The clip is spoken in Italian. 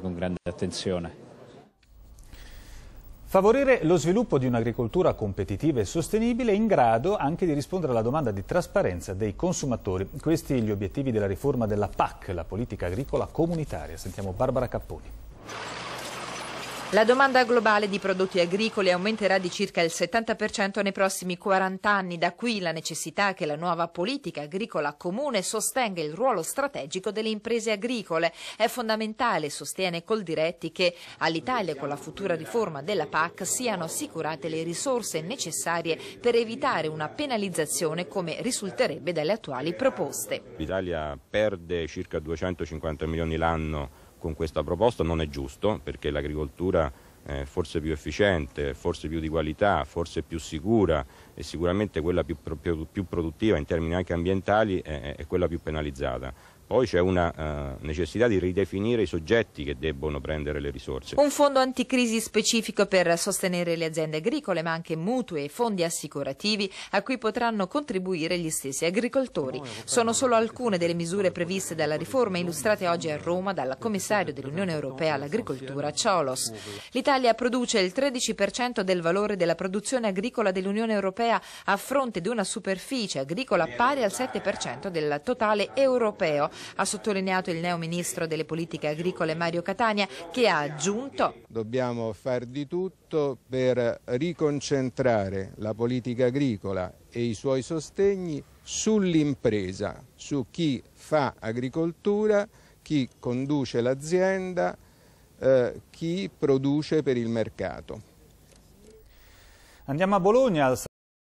con grande attenzione. Favorire lo sviluppo di un'agricoltura competitiva e sostenibile in grado anche di rispondere alla domanda di trasparenza dei consumatori. Questi gli obiettivi della riforma della PAC, la politica agricola comunitaria. Sentiamo Barbara Capponi. La domanda globale di prodotti agricoli aumenterà di circa il 70% nei prossimi 40 anni, da qui la necessità che la nuova politica agricola comune sostenga il ruolo strategico delle imprese agricole. È fondamentale, sostiene Coldiretti, che all'Italia con la futura riforma della PAC siano assicurate le risorse necessarie per evitare una penalizzazione come risulterebbe dalle attuali proposte. L'Italia perde circa 250 milioni l'anno con questa proposta non è giusto perché l'agricoltura eh, forse più efficiente, forse più di qualità, forse più sicura e sicuramente quella più, più, più produttiva in termini anche ambientali è, eh, eh, è quella più penalizzata. Poi c'è una uh, necessità di ridefinire i soggetti che debbono prendere le risorse. Un fondo anticrisi specifico per sostenere le aziende agricole, ma anche mutui e fondi assicurativi a cui potranno contribuire gli stessi agricoltori. Sono solo alcune delle misure previste dalla riforma illustrate oggi a Roma dal commissario dell'Unione Europea all'agricoltura Ciolos. L'Italia produce il 13% del valore della produzione agricola dell'Unione Europea a fronte di una superficie agricola pari al 7% del totale europeo ha sottolineato il neo ministro delle politiche agricole Mario Catania che ha aggiunto Dobbiamo far di tutto per riconcentrare la politica agricola e i suoi sostegni sull'impresa, su chi fa agricoltura, chi conduce l'azienda, eh, chi produce per il mercato. Andiamo a Bologna.